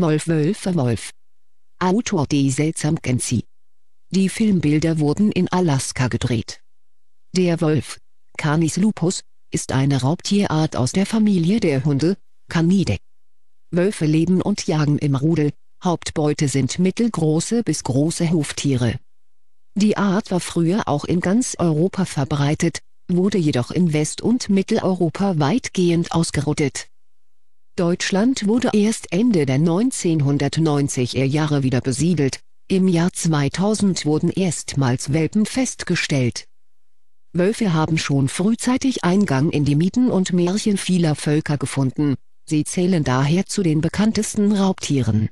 Wolf Wölfe Wolf. Autor Diesel Zamkensi. Die Filmbilder wurden in Alaska gedreht. Der Wolf, Canis lupus, ist eine Raubtierart aus der Familie der Hunde, Canide. Wölfe leben und jagen im Rudel, Hauptbeute sind mittelgroße bis große Huftiere. Die Art war früher auch in ganz Europa verbreitet, wurde jedoch in West- und Mitteleuropa weitgehend ausgerottet Deutschland wurde erst Ende der 1990er Jahre wieder besiedelt, im Jahr 2000 wurden erstmals Welpen festgestellt. Wölfe haben schon frühzeitig Eingang in die Mieten und Märchen vieler Völker gefunden, sie zählen daher zu den bekanntesten Raubtieren.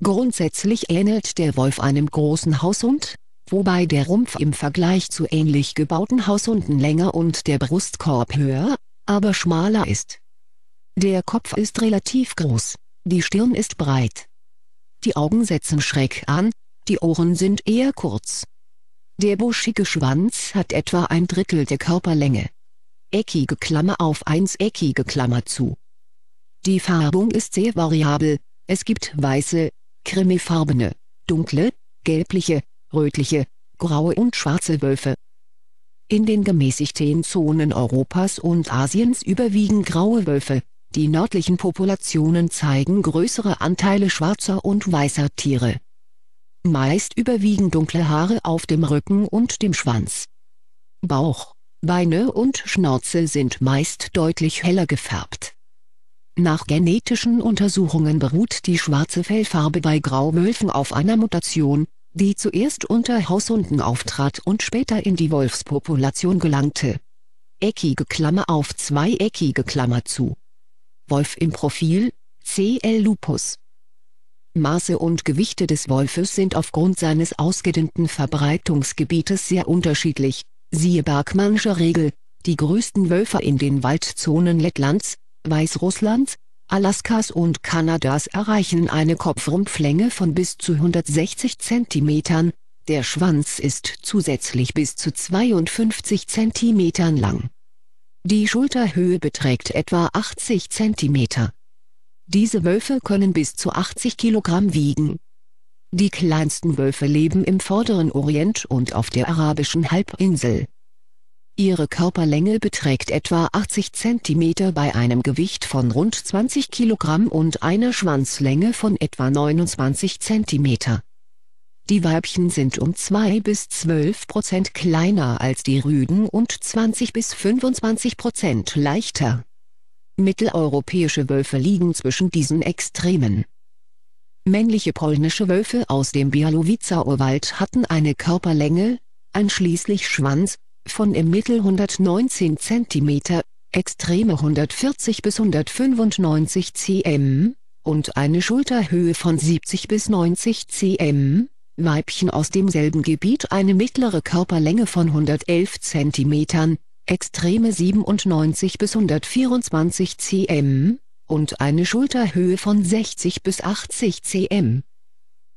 Grundsätzlich ähnelt der Wolf einem großen Haushund, wobei der Rumpf im Vergleich zu ähnlich gebauten Haushunden länger und der Brustkorb höher, aber schmaler ist der Kopf ist relativ groß, die Stirn ist breit. Die Augen setzen schräg an, die Ohren sind eher kurz. Der buschige Schwanz hat etwa ein Drittel der Körperlänge. Eckige Klammer auf eckige Klammer zu. Die Färbung ist sehr variabel, es gibt weiße, cremefarbene, dunkle, gelbliche, rötliche, graue und schwarze Wölfe. In den gemäßigten Zonen Europas und Asiens überwiegen graue Wölfe, die nördlichen Populationen zeigen größere Anteile schwarzer und weißer Tiere. Meist überwiegen dunkle Haare auf dem Rücken und dem Schwanz. Bauch, Beine und Schnauze sind meist deutlich heller gefärbt. Nach genetischen Untersuchungen beruht die schwarze Fellfarbe bei Grauwölfen auf einer Mutation, die zuerst unter Haushunden auftrat und später in die Wolfspopulation gelangte. Eckige Klammer auf zweieckige Klammer zu Wolf im Profil, CL lupus. Maße und Gewichte des Wolfes sind aufgrund seines ausgedehnten Verbreitungsgebietes sehr unterschiedlich, siehe Bergmannsche Regel, die größten Wölfe in den Waldzonen Lettlands, Weißrusslands, Alaskas und Kanadas erreichen eine Kopfrumpflänge von bis zu 160 cm, der Schwanz ist zusätzlich bis zu 52 cm lang die Schulterhöhe beträgt etwa 80 cm. Diese Wölfe können bis zu 80 kg wiegen. Die kleinsten Wölfe leben im vorderen Orient und auf der arabischen Halbinsel. Ihre Körperlänge beträgt etwa 80 cm bei einem Gewicht von rund 20 kg und einer Schwanzlänge von etwa 29 cm. Die Weibchen sind um 2 bis 12 Prozent kleiner als die Rüden und 20 bis 25 Prozent leichter. Mitteleuropäische Wölfe liegen zwischen diesen Extremen. Männliche polnische Wölfe aus dem Bialowica-Urwald hatten eine Körperlänge, einschließlich Schwanz, von im Mittel 119 cm, extreme 140 bis 195 cm, und eine Schulterhöhe von 70 bis 90 cm, Weibchen aus demselben Gebiet eine mittlere Körperlänge von 111 cm, extreme 97 bis 124 cm, und eine Schulterhöhe von 60 bis 80 cm.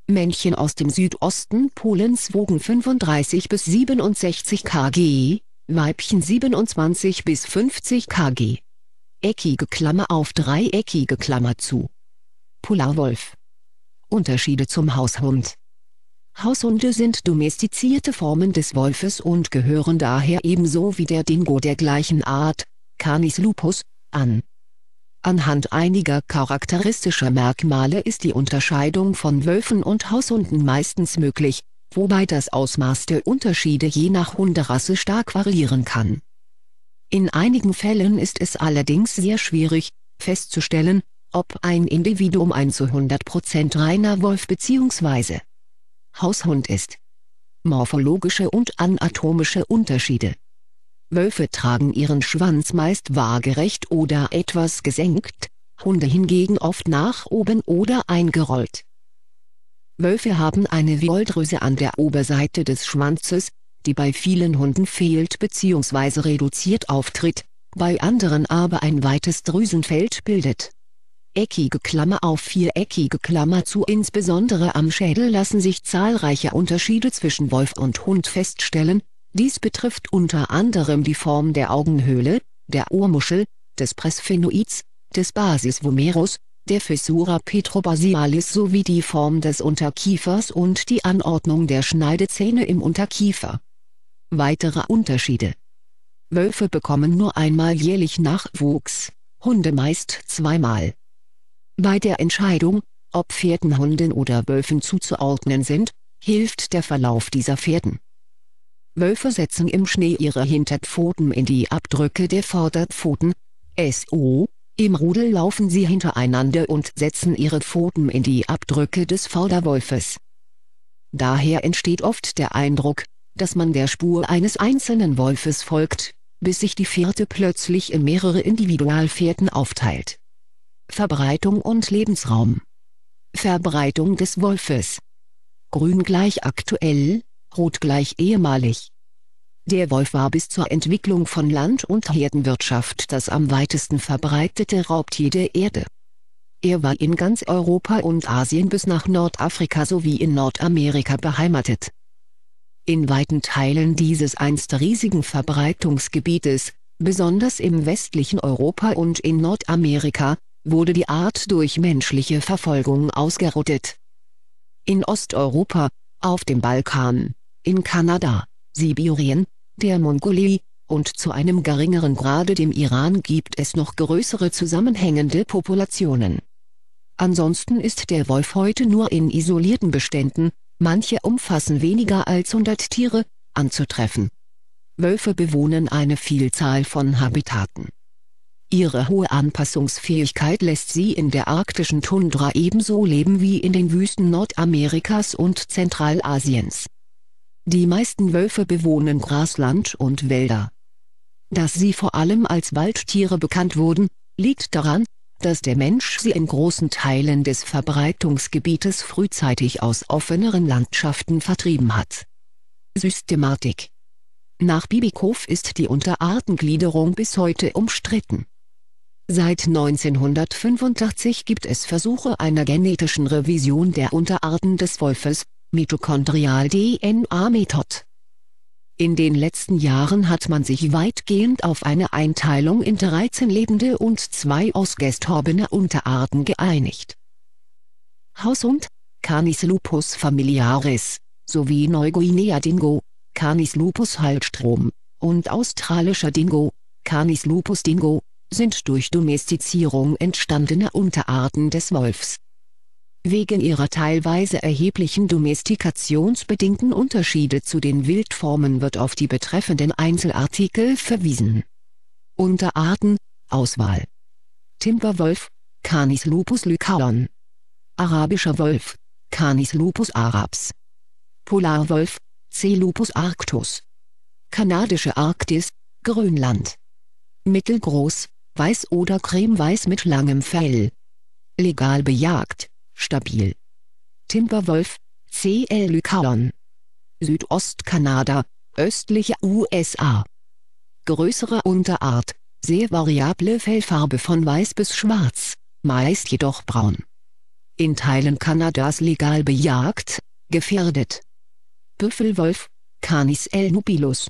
Männchen aus dem Südosten Polens wogen 35 bis 67 kg, Weibchen 27 bis 50 kg. Eckige Klammer auf dreieckige Klammer zu. Polarwolf. Unterschiede zum Haushund Haushunde sind domestizierte Formen des Wolfes und gehören daher ebenso wie der Dingo der gleichen Art, Canis lupus, an. Anhand einiger charakteristischer Merkmale ist die Unterscheidung von Wölfen und Haushunden meistens möglich, wobei das Ausmaß der Unterschiede je nach Hunderasse stark variieren kann. In einigen Fällen ist es allerdings sehr schwierig, festzustellen, ob ein Individuum ein zu 100% reiner Wolf bzw. Haushund ist. Morphologische und anatomische Unterschiede Wölfe tragen ihren Schwanz meist waagerecht oder etwas gesenkt, Hunde hingegen oft nach oben oder eingerollt. Wölfe haben eine Wolldrüse an der Oberseite des Schwanzes, die bei vielen Hunden fehlt bzw. reduziert auftritt, bei anderen aber ein weites Drüsenfeld bildet eckige Klammer auf viereckige Klammer zu. Insbesondere am Schädel lassen sich zahlreiche Unterschiede zwischen Wolf und Hund feststellen, dies betrifft unter anderem die Form der Augenhöhle, der Ohrmuschel, des Presphenoids, des Basisvomerus, der Fissura petrobasialis sowie die Form des Unterkiefers und die Anordnung der Schneidezähne im Unterkiefer. Weitere Unterschiede Wölfe bekommen nur einmal jährlich Nachwuchs, Hunde meist zweimal bei der Entscheidung, ob Pferden Hunden oder Wölfen zuzuordnen sind, hilft der Verlauf dieser Pferden. Wölfe setzen im Schnee ihre Hinterpfoten in die Abdrücke der Vorderpfoten, SO, im Rudel laufen sie hintereinander und setzen ihre Pfoten in die Abdrücke des Vorderwolfes. Daher entsteht oft der Eindruck, dass man der Spur eines einzelnen Wolfes folgt, bis sich die Fährte plötzlich in mehrere Individualfährten aufteilt Verbreitung und Lebensraum Verbreitung des Wolfes Grün gleich aktuell, Rot gleich ehemalig der Wolf war bis zur Entwicklung von Land- und Herdenwirtschaft das am weitesten verbreitete Raubtier der Erde. Er war in ganz Europa und Asien bis nach Nordafrika sowie in Nordamerika beheimatet. In weiten Teilen dieses einst riesigen Verbreitungsgebietes, besonders im westlichen Europa und in Nordamerika, wurde die Art durch menschliche Verfolgung ausgerottet. In Osteuropa, auf dem Balkan, in Kanada, Sibirien, der Mongolei, und zu einem geringeren Grade dem Iran gibt es noch größere zusammenhängende Populationen. Ansonsten ist der Wolf heute nur in isolierten Beständen, manche umfassen weniger als 100 Tiere, anzutreffen. Wölfe bewohnen eine Vielzahl von Habitaten Ihre hohe Anpassungsfähigkeit lässt sie in der arktischen Tundra ebenso leben wie in den Wüsten Nordamerikas und Zentralasiens. Die meisten Wölfe bewohnen Grasland und Wälder. Dass sie vor allem als Waldtiere bekannt wurden, liegt daran, dass der Mensch sie in großen Teilen des Verbreitungsgebietes frühzeitig aus offeneren Landschaften vertrieben hat. Systematik Nach Bibikow ist die Unterartengliederung bis heute umstritten Seit 1985 gibt es Versuche einer genetischen Revision der Unterarten des Wolfes, Mitochondrial-DNA-Method. In den letzten Jahren hat man sich weitgehend auf eine Einteilung in 13 lebende und zwei ausgestorbene Unterarten geeinigt. Haushund, Canis lupus familiaris, sowie Neuguinea-Dingo, Canis lupus haltstrom, und australischer Dingo, Canis lupus dingo, sind durch Domestizierung entstandene Unterarten des Wolfs. Wegen ihrer teilweise erheblichen domestikationsbedingten Unterschiede zu den Wildformen wird auf die betreffenden Einzelartikel verwiesen. Unterarten, Auswahl Timberwolf, Canis lupus lycaon Arabischer Wolf, Canis lupus arabs Polarwolf, C. lupus arctus Kanadische Arktis, Grönland Mittelgroß, weiß oder cremeweiß mit langem Fell. Legal bejagt, stabil. Timberwolf, CL Lycaon. Südostkanada, östliche USA. Größere Unterart, sehr variable Fellfarbe von weiß bis schwarz, meist jedoch braun. In Teilen Kanadas legal bejagt, gefährdet. Büffelwolf, Canis L. nubilus